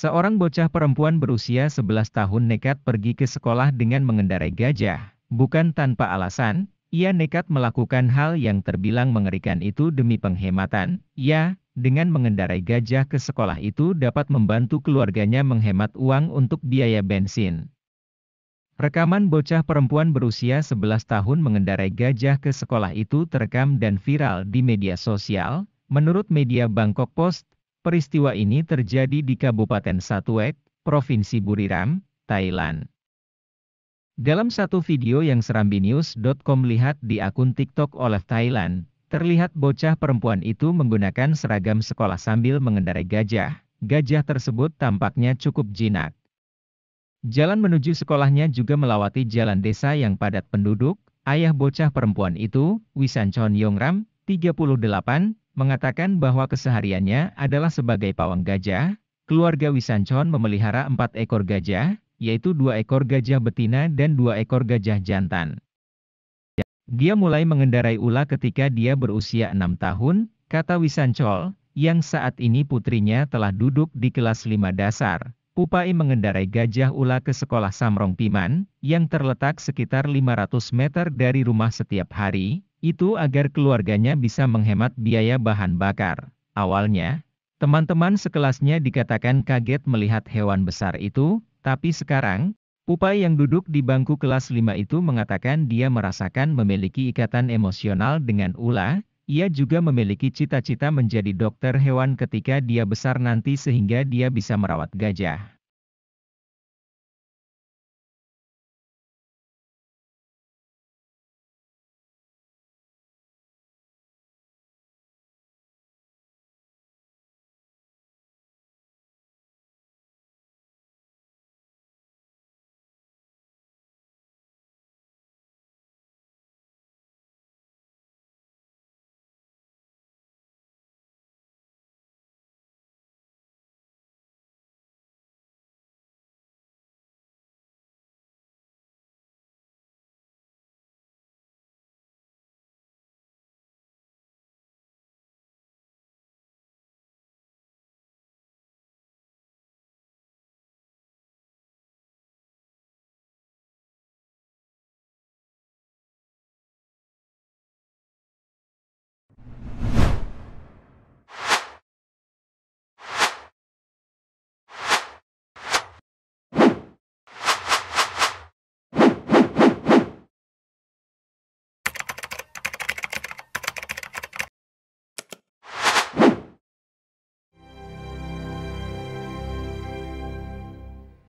Seorang bocah perempuan berusia 11 tahun nekat pergi ke sekolah dengan mengendarai gajah. Bukan tanpa alasan, ia nekat melakukan hal yang terbilang mengerikan itu demi penghematan. Ya, dengan mengendarai gajah ke sekolah itu dapat membantu keluarganya menghemat uang untuk biaya bensin. Rekaman bocah perempuan berusia 11 tahun mengendarai gajah ke sekolah itu terekam dan viral di media sosial. Menurut media Bangkok Post, Peristiwa ini terjadi di Kabupaten Satuek, Provinsi Buriram, Thailand. Dalam satu video yang serambinius.com lihat di akun TikTok oleh Thailand, terlihat bocah perempuan itu menggunakan seragam sekolah sambil mengendarai gajah. Gajah tersebut tampaknya cukup jinak. Jalan menuju sekolahnya juga melewati jalan desa yang padat penduduk. Ayah bocah perempuan itu, Wisan Chon Yongram, 38, mengatakan bahwa kesehariannya adalah sebagai pawang gajah, keluarga Wisancon memelihara empat ekor gajah, yaitu dua ekor gajah betina dan dua ekor gajah jantan. Dia mulai mengendarai ula ketika dia berusia enam tahun, kata Wisancol, yang saat ini putrinya telah duduk di kelas lima dasar. Upai mengendarai gajah ula ke sekolah Samrong Piman, yang terletak sekitar 500 meter dari rumah setiap hari, itu agar keluarganya bisa menghemat biaya bahan bakar. Awalnya, teman-teman sekelasnya dikatakan kaget melihat hewan besar itu, tapi sekarang, Upai yang duduk di bangku kelas 5 itu mengatakan dia merasakan memiliki ikatan emosional dengan Ula, ia juga memiliki cita-cita menjadi dokter hewan ketika dia besar nanti sehingga dia bisa merawat gajah.